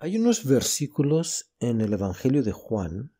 Hay unos versículos en el Evangelio de Juan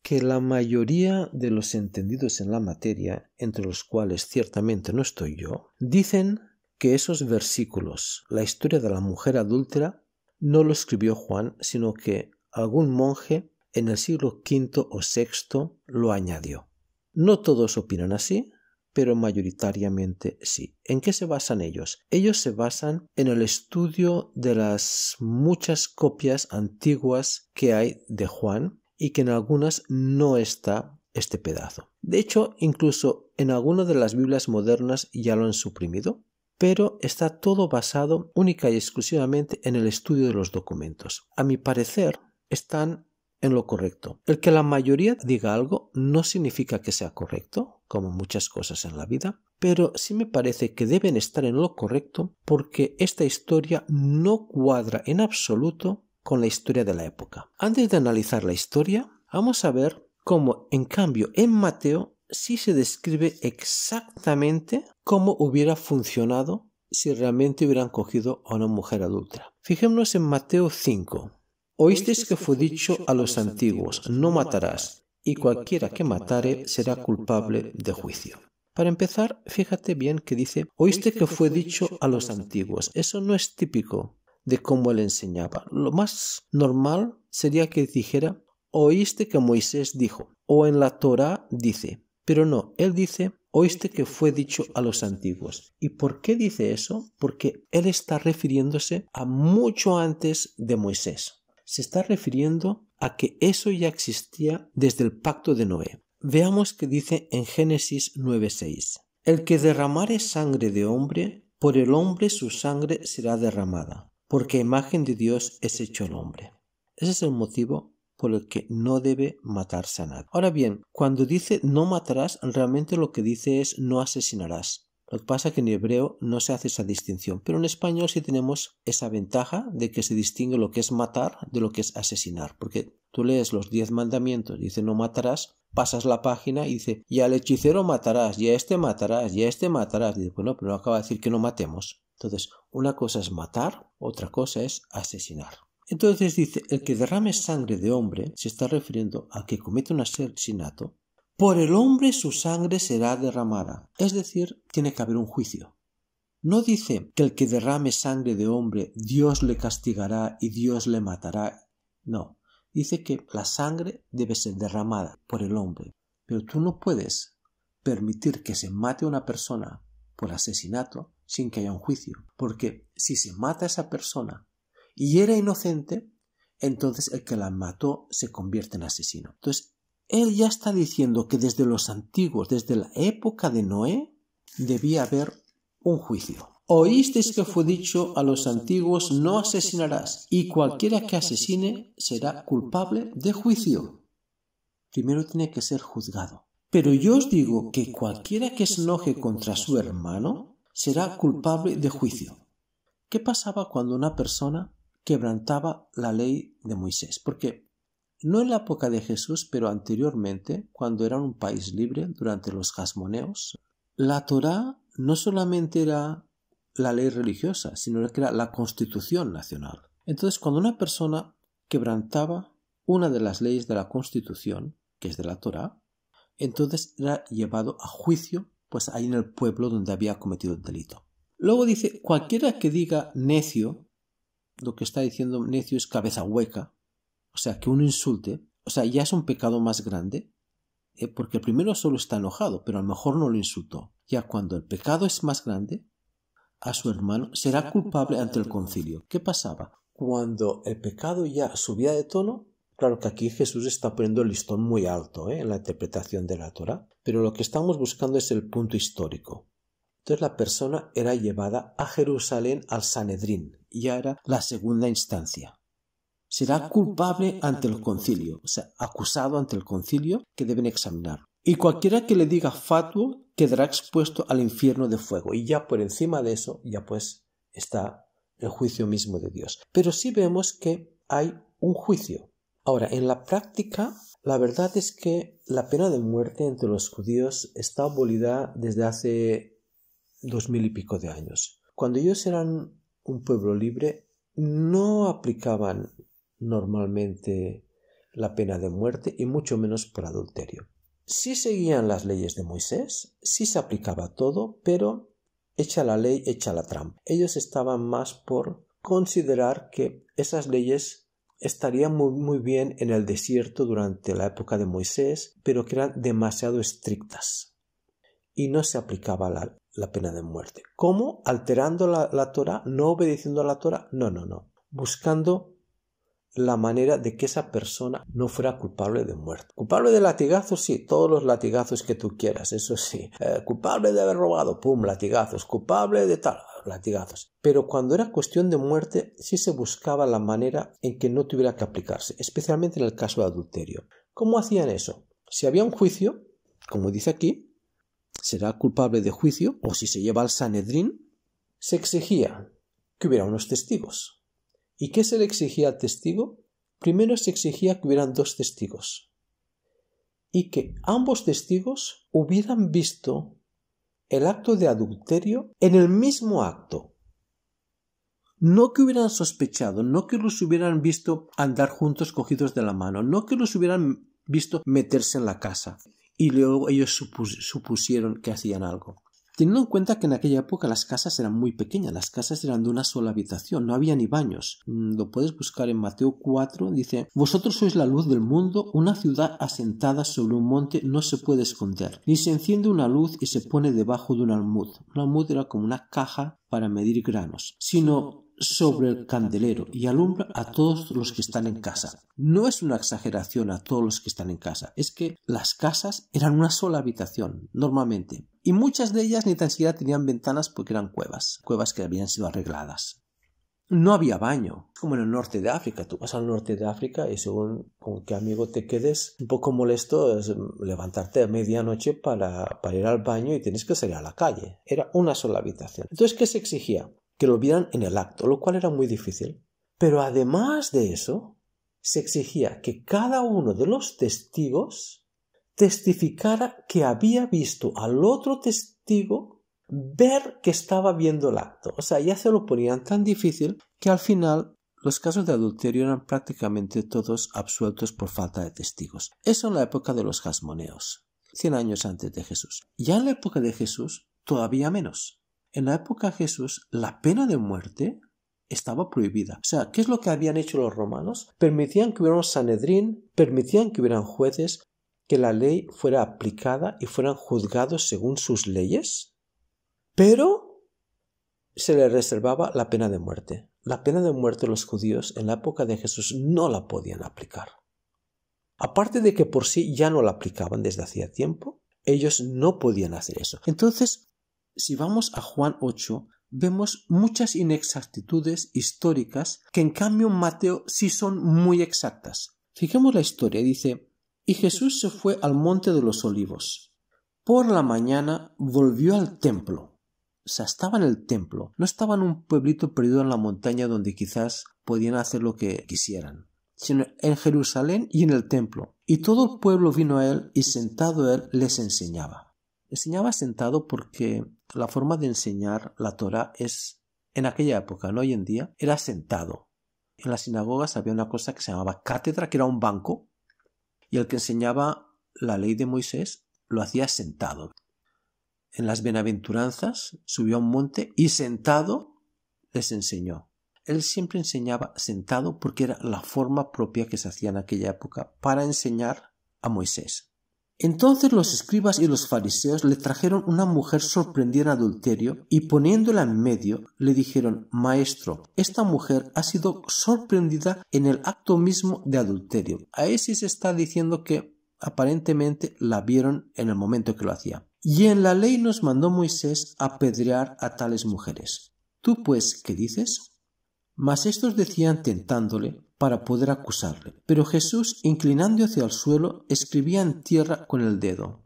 que la mayoría de los entendidos en la materia, entre los cuales ciertamente no estoy yo, dicen que esos versículos, la historia de la mujer adúltera, no lo escribió Juan, sino que algún monje en el siglo V o VI lo añadió. No todos opinan así, pero mayoritariamente sí. ¿En qué se basan ellos? Ellos se basan en el estudio de las muchas copias antiguas que hay de Juan y que en algunas no está este pedazo. De hecho, incluso en algunas de las Biblias modernas ya lo han suprimido, pero está todo basado única y exclusivamente en el estudio de los documentos. A mi parecer, están en lo correcto. El que la mayoría diga algo no significa que sea correcto, como muchas cosas en la vida, pero sí me parece que deben estar en lo correcto porque esta historia no cuadra en absoluto con la historia de la época. Antes de analizar la historia, vamos a ver cómo, en cambio, en Mateo sí se describe exactamente cómo hubiera funcionado si realmente hubieran cogido a una mujer adulta. Fijémonos en Mateo 5. Oísteis que fue dicho a los antiguos, no matarás, y cualquiera que matare será culpable de juicio. Para empezar, fíjate bien que dice, oíste que fue dicho a los antiguos. Eso no es típico de cómo él enseñaba. Lo más normal sería que dijera, oíste que Moisés dijo, o en la Torah dice. Pero no, él dice, oíste que fue dicho a los antiguos. ¿Y por qué dice eso? Porque él está refiriéndose a mucho antes de Moisés. Se está refiriendo a que eso ya existía desde el pacto de Noé. Veamos que dice en Génesis 9:6. El que derramare sangre de hombre, por el hombre su sangre será derramada, porque imagen de Dios es hecho el hombre. Ese es el motivo por el que no debe matarse a nadie. Ahora bien, cuando dice no matarás, realmente lo que dice es no asesinarás. Lo que pasa es que en hebreo no se hace esa distinción, pero en español sí tenemos esa ventaja de que se distingue lo que es matar de lo que es asesinar, porque Tú lees los diez mandamientos, dice no matarás, pasas la página y dice y al hechicero matarás, y a este matarás, y a este matarás. Dice, bueno, pero acaba de decir que no matemos. Entonces, una cosa es matar, otra cosa es asesinar. Entonces dice, el que derrame sangre de hombre se está refiriendo a que comete un asesinato. Por el hombre su sangre será derramada. Es decir, tiene que haber un juicio. No dice que el que derrame sangre de hombre Dios le castigará y Dios le matará. No, dice que la sangre debe ser derramada por el hombre, pero tú no puedes permitir que se mate a una persona por asesinato sin que haya un juicio, porque si se mata a esa persona y era inocente, entonces el que la mató se convierte en asesino. Entonces, él ya está diciendo que desde los antiguos, desde la época de Noé, debía haber un juicio. Oísteis que fue dicho a los antiguos, no asesinarás, y cualquiera que asesine será culpable de juicio. Primero tiene que ser juzgado. Pero yo os digo que cualquiera que se enoje contra su hermano será culpable de juicio. ¿Qué pasaba cuando una persona quebrantaba la ley de Moisés? Porque no en la época de Jesús, pero anteriormente, cuando era un país libre durante los jasmoneos, la Torá no solamente era la ley religiosa, sino que era la constitución nacional. Entonces, cuando una persona quebrantaba una de las leyes de la constitución, que es de la Torá, entonces era llevado a juicio, pues ahí en el pueblo donde había cometido el delito. Luego dice, cualquiera que diga necio, lo que está diciendo necio es cabeza hueca, o sea, que uno insulte, o sea, ya es un pecado más grande, eh, porque el primero solo está enojado, pero a lo mejor no lo insultó. Ya cuando el pecado es más grande, a su hermano será culpable ante el concilio. ¿Qué pasaba? Cuando el pecado ya subía de tono, claro que aquí Jesús está poniendo el listón muy alto ¿eh? en la interpretación de la Torah, pero lo que estamos buscando es el punto histórico. Entonces la persona era llevada a Jerusalén al Sanedrín, ya era la segunda instancia. Será culpable ante el concilio, o sea, acusado ante el concilio que deben examinar. Y cualquiera que le diga fatuo quedará expuesto al infierno de fuego. Y ya por encima de eso, ya pues está el juicio mismo de Dios. Pero sí vemos que hay un juicio. Ahora, en la práctica, la verdad es que la pena de muerte entre los judíos está abolida desde hace dos mil y pico de años. Cuando ellos eran un pueblo libre, no aplicaban normalmente la pena de muerte y mucho menos por adulterio. Si seguían las leyes de Moisés, sí se aplicaba todo, pero hecha la ley, hecha la trampa. Ellos estaban más por considerar que esas leyes estarían muy, muy bien en el desierto durante la época de Moisés, pero que eran demasiado estrictas y no se aplicaba la, pena de muerte. ¿Cómo? Alterando la, la Torah, no obedeciendo a la Torah, no, no, no, buscando la manera de que esa persona no fuera culpable de muerte. Culpable de latigazos, sí, todos los latigazos que tú quieras, eso sí. Eh, culpable de haber robado, pum, latigazos. Culpable de tal, latigazos. Pero cuando era cuestión de muerte, sí se buscaba la manera en que no tuviera que aplicarse, especialmente en el caso de adulterio. ¿Cómo hacían eso? Si había un juicio, como dice aquí, será culpable de juicio, o si se lleva al Sanedrín, se exigía que hubiera unos testigos ¿Y qué se le exigía al testigo? Primero se exigía que hubieran dos testigos y que ambos testigos hubieran visto el acto de adulterio en el mismo acto. No que hubieran sospechado, no que los hubieran visto andar juntos cogidos de la mano, no que los hubieran visto meterse en la casa y luego ellos supusieron que hacían algo teniendo en cuenta que en aquella época las casas eran muy pequeñas, las casas eran de una sola habitación, no había ni baños. Mm, lo puedes buscar en Mateo 4, dice, Vosotros sois la luz del mundo, una ciudad asentada sobre un monte no se puede esconder, ni se enciende una luz y se pone debajo de un almud. Un almud era como una caja para medir granos, sino sobre el candelero y alumbra a todos los que están en casa. No es una exageración a todos los que están en casa, es que las casas eran una sola habitación, normalmente y muchas de ellas ni tan siquiera tenían ventanas porque eran cuevas, cuevas que habían sido arregladas. No había baño, como en el norte de África. Tú vas al norte de África y según con qué amigo te quedes, un poco molesto es levantarte a medianoche para, para ir al baño y tienes que salir a la calle. Era una sola habitación. Entonces, ¿qué se exigía? Que lo vieran en el acto, lo cual era muy difícil. Pero además de eso, se exigía que cada uno de los testigos testificara que había visto al otro testigo ver que estaba viendo el acto. O sea, ya se lo ponían tan difícil que al final los casos de adulterio eran prácticamente todos absueltos por falta de testigos. Eso en la época de los jasmoneos, 100 años antes de Jesús. Ya en la época de Jesús, todavía menos. En la época de Jesús, la pena de muerte estaba prohibida. O sea, ¿qué es lo que habían hecho los romanos? Permitían que hubiera un Sanedrín, permitían que hubieran jueces, que la ley fuera aplicada y fueran juzgados según sus leyes, pero se les reservaba la pena de muerte. La pena de muerte los judíos en la época de Jesús no la podían aplicar. Aparte de que por sí ya no la aplicaban desde hacía tiempo, ellos no podían hacer eso. Entonces, si vamos a Juan 8, vemos muchas inexactitudes históricas que en cambio Mateo sí son muy exactas. Fijemos la historia, dice, y Jesús se fue al monte de los olivos. Por la mañana volvió al templo. O sea, estaba en el templo. No estaba en un pueblito perdido en la montaña donde quizás podían hacer lo que quisieran, sino en Jerusalén y en el templo. Y todo el pueblo vino a él y sentado él les enseñaba. Enseñaba sentado porque la forma de enseñar la Torah es, en aquella época, no hoy en día, era sentado. En las sinagogas había una cosa que se llamaba cátedra, que era un banco, y el que enseñaba la ley de Moisés lo hacía sentado. En las bienaventuranzas subió a un monte y sentado les enseñó. Él siempre enseñaba sentado porque era la forma propia que se hacía en aquella época para enseñar a Moisés. Entonces los escribas y los fariseos le trajeron una mujer sorprendida en adulterio y poniéndola en medio le dijeron Maestro, esta mujer ha sido sorprendida en el acto mismo de adulterio. A ese se está diciendo que aparentemente la vieron en el momento que lo hacía. Y en la ley nos mandó Moisés apedrear a tales mujeres. ¿Tú pues qué dices? Mas estos decían tentándole para poder acusarle. Pero Jesús, inclinando hacia el suelo, escribía en tierra con el dedo.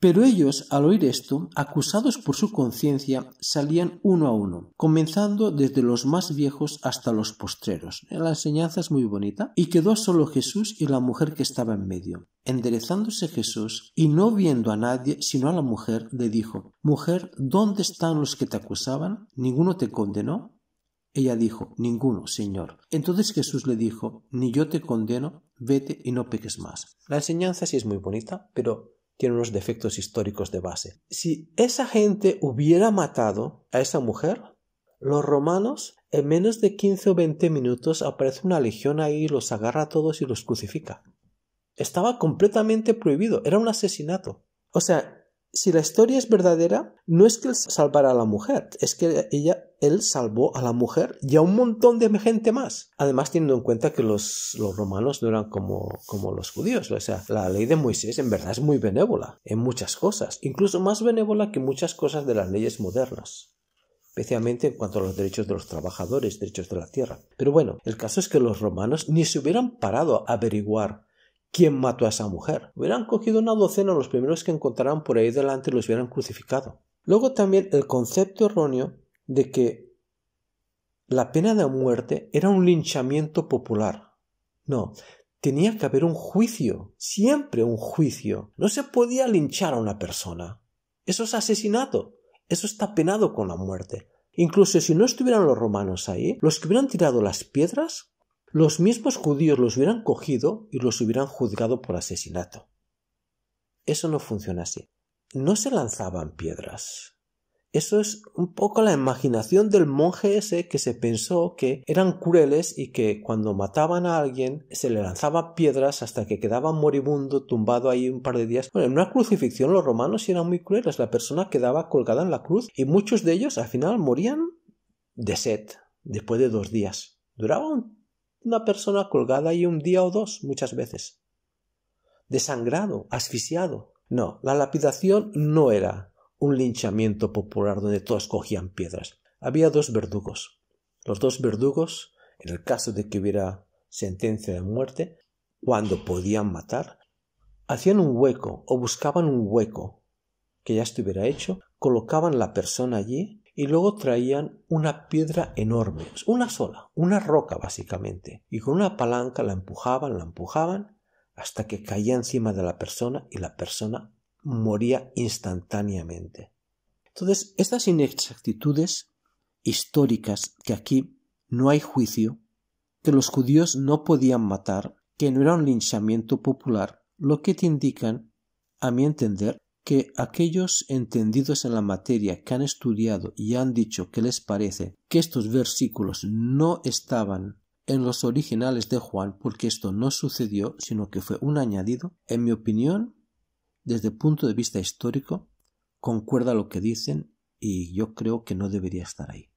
Pero ellos, al oír esto, acusados por su conciencia, salían uno a uno, comenzando desde los más viejos hasta los postreros. La enseñanza es muy bonita. Y quedó solo Jesús y la mujer que estaba en medio. Enderezándose Jesús, y no viendo a nadie sino a la mujer, le dijo, Mujer, ¿dónde están los que te acusaban? ¿Ninguno te condenó? Ella dijo, Ninguno, Señor. Entonces Jesús le dijo, Ni yo te condeno, vete y no peques más. La enseñanza sí es muy bonita, pero tiene unos defectos históricos de base. Si esa gente hubiera matado a esa mujer, los romanos en menos de 15 o 20 minutos aparece una legión ahí, los agarra a todos y los crucifica. Estaba completamente prohibido, era un asesinato. O sea, si la historia es verdadera, no es que él salvara a la mujer, es que ella, él salvó a la mujer y a un montón de gente más. Además, teniendo en cuenta que los, romanos no eran como, como los judíos. O sea, la ley de Moisés en verdad es muy benévola en muchas cosas, incluso más benévola que muchas cosas de las leyes modernas especialmente en cuanto a los derechos de los trabajadores, derechos de la tierra. Pero bueno, el caso es que los romanos ni se hubieran parado a averiguar quién mató a esa mujer. Hubieran cogido una docena los primeros que encontraran por ahí delante y los hubieran crucificado. Luego también el concepto erróneo de que la pena de muerte era un linchamiento popular. No, tenía que haber un juicio, siempre un juicio. No se podía linchar a una persona. Eso es asesinato. Eso está penado con la muerte. Incluso si no estuvieran los romanos ahí, los que hubieran tirado las piedras los mismos judíos los hubieran cogido y los hubieran juzgado por asesinato. Eso no funciona así. No se lanzaban piedras. Eso es un poco la imaginación del monje ese que se pensó que eran crueles y que cuando mataban a alguien se le lanzaban piedras hasta que quedaba moribundo tumbado ahí un par de días. Bueno, en una crucifixión los romanos eran muy crueles. La persona quedaba colgada en la cruz y muchos de ellos al final morían de sed después de dos días. Duraba un una persona colgada y un día o dos muchas veces. Desangrado, asfixiado. No, la lapidación no era un linchamiento popular donde todos cogían piedras. Había dos verdugos. Los dos verdugos, en el caso de que hubiera sentencia de muerte, cuando podían matar, hacían un hueco o buscaban un hueco que ya estuviera hecho, colocaban la persona allí y luego traían una piedra enorme, pues, una sola, una roca básicamente, y con una palanca la empujaban, la empujaban, hasta que caía encima de la persona y la persona moría instantáneamente. Entonces, estas inexactitudes históricas que aquí no hay juicio, que los judíos no podían matar, que no era un linchamiento popular, lo que te indican, a mi entender, que aquellos entendidos en la materia que han estudiado y han dicho que les parece que estos versículos no estaban en los originales de Juan porque esto no sucedió sino que fue un añadido, en mi opinión, desde el punto de vista histórico, concuerda lo que dicen y yo creo que no debería estar ahí.